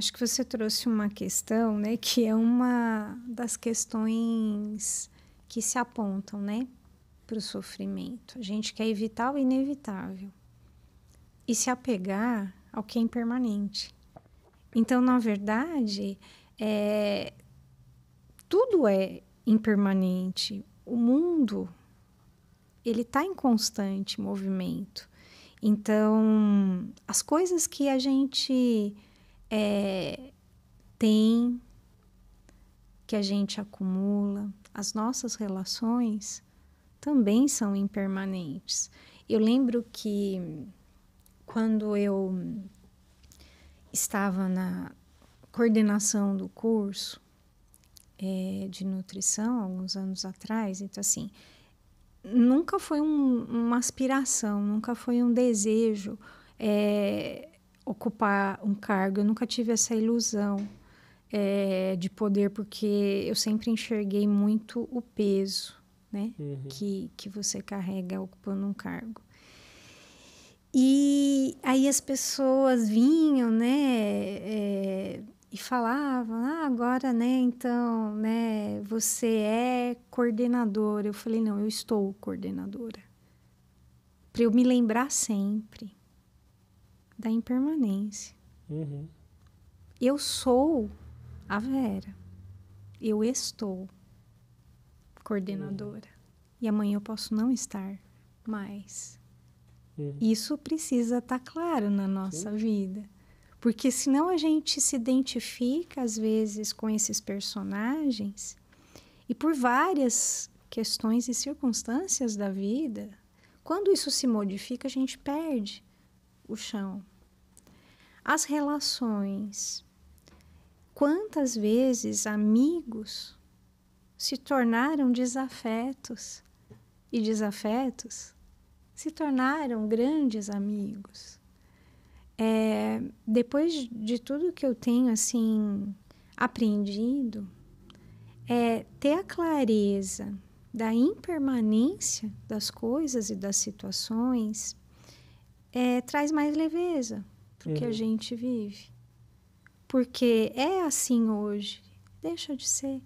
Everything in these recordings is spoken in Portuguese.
acho que você trouxe uma questão, né, que é uma das questões que se apontam, né, para o sofrimento. A gente quer evitar o inevitável e se apegar ao que é impermanente. Então, na verdade, é, tudo é impermanente. O mundo ele está em constante movimento. Então, as coisas que a gente é, tem, que a gente acumula, as nossas relações também são impermanentes. Eu lembro que quando eu estava na coordenação do curso é, de nutrição, alguns anos atrás, então assim, nunca foi um, uma aspiração, nunca foi um desejo. É, ocupar um cargo. Eu nunca tive essa ilusão é, de poder, porque eu sempre enxerguei muito o peso né, uhum. que, que você carrega ocupando um cargo. E aí as pessoas vinham, né, é, e falavam, ah, agora, né, então, né, você é coordenadora. Eu falei, não, eu estou coordenadora. Para eu me lembrar sempre da impermanência. Uhum. Eu sou a Vera. Eu estou coordenadora. Uhum. E amanhã eu posso não estar mais. Uhum. Isso precisa estar tá claro na nossa Sim. vida. Porque senão a gente se identifica, às vezes, com esses personagens e por várias questões e circunstâncias da vida, quando isso se modifica, a gente perde o chão as relações. Quantas vezes amigos se tornaram desafetos e desafetos se tornaram grandes amigos. É, depois de tudo que eu tenho assim aprendido, é ter a clareza da impermanência das coisas e das situações é, traz mais leveza, para o que a uhum. gente vive. Porque é assim hoje. Deixa de ser.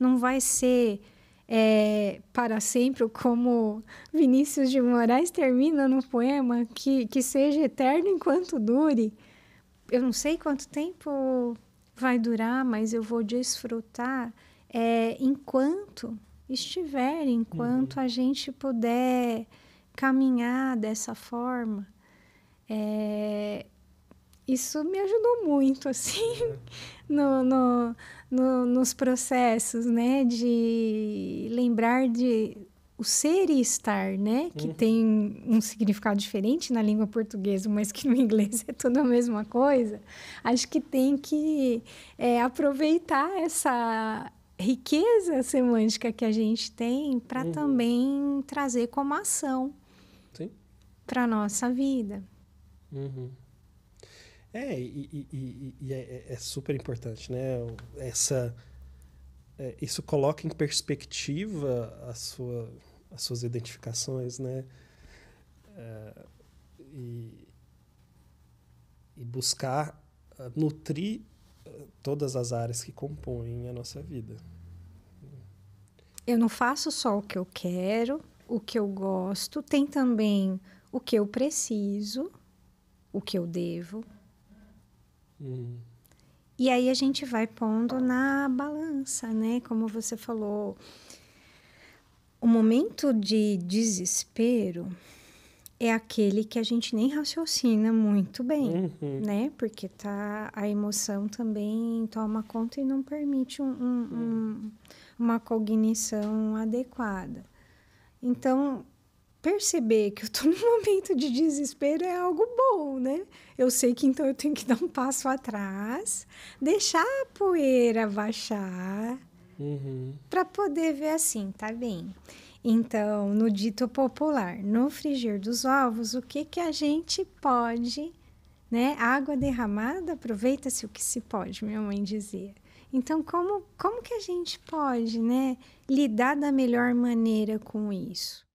Não vai ser é, para sempre, como Vinícius de Moraes termina no poema, que, que seja eterno enquanto dure. Eu não sei quanto tempo vai durar, mas eu vou desfrutar é, enquanto estiver, enquanto uhum. a gente puder caminhar dessa forma. É, isso me ajudou muito, assim, uhum. no, no, no, nos processos, né? De lembrar de o ser e estar, né? Que uhum. tem um significado diferente na língua portuguesa, mas que no inglês é tudo a mesma coisa. Acho que tem que é, aproveitar essa riqueza semântica que a gente tem para uhum. também trazer como ação para nossa vida. Uhum. É, e, e, e é, é, é super importante, né? Essa, é, isso coloca em perspectiva a sua, as suas identificações, né? É, e, e buscar ah, nutrir ah, todas as áreas que compõem a nossa vida. Eu não faço só o que eu quero, o que eu gosto, tem também o que eu preciso, o que eu devo, Uhum. E aí a gente vai pondo na balança, né? Como você falou, o momento de desespero é aquele que a gente nem raciocina muito bem, uhum. né? Porque tá, a emoção também toma conta e não permite um, um, um, uma cognição adequada. Então, perceber que eu estou num momento de desespero é algo bom, né? Eu sei que então eu tenho que dar um passo atrás, deixar a poeira baixar, uhum. para poder ver assim, tá bem. Então, no dito popular, no frigir dos ovos, o que que a gente pode, né? Água derramada, aproveita-se o que se pode, minha mãe dizia. Então, como, como que a gente pode, né, lidar da melhor maneira com isso?